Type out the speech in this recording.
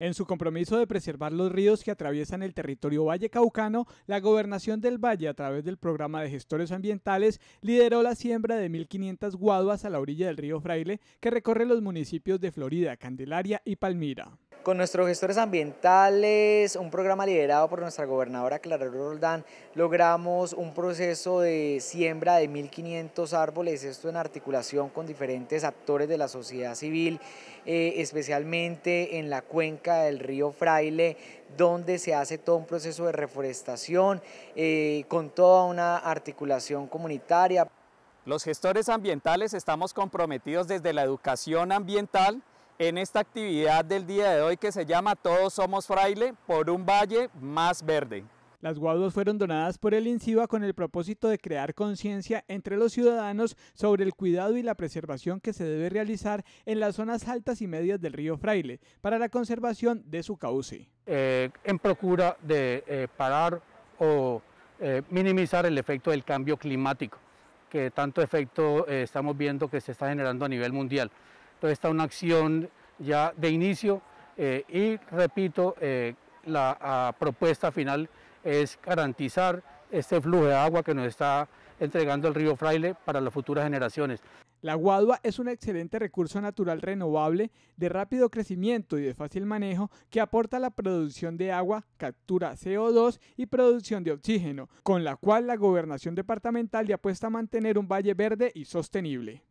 En su compromiso de preservar los ríos que atraviesan el territorio Valle Caucano, la Gobernación del Valle, a través del programa de gestores ambientales, lideró la siembra de 1.500 guaduas a la orilla del río Fraile, que recorre los municipios de Florida, Candelaria y Palmira. Con nuestros gestores ambientales, un programa liderado por nuestra gobernadora Clara Roldán, logramos un proceso de siembra de 1.500 árboles, esto en articulación con diferentes actores de la sociedad civil, eh, especialmente en la cuenca del río Fraile, donde se hace todo un proceso de reforestación eh, con toda una articulación comunitaria. Los gestores ambientales estamos comprometidos desde la educación ambiental, en esta actividad del día de hoy que se llama Todos somos fraile por un valle más verde. Las guaduas fueron donadas por el INCIBA con el propósito de crear conciencia entre los ciudadanos sobre el cuidado y la preservación que se debe realizar en las zonas altas y medias del río Fraile para la conservación de su cauce. Eh, en procura de eh, parar o eh, minimizar el efecto del cambio climático, que tanto efecto estamos viendo que se está generando a nivel mundial. Entonces está una acción ya de inicio eh, y repito, eh, la ah, propuesta final es garantizar este flujo de agua que nos está entregando el río Fraile para las futuras generaciones. La guadua es un excelente recurso natural renovable de rápido crecimiento y de fácil manejo que aporta la producción de agua, captura CO2 y producción de oxígeno, con la cual la gobernación departamental le apuesta a mantener un valle verde y sostenible.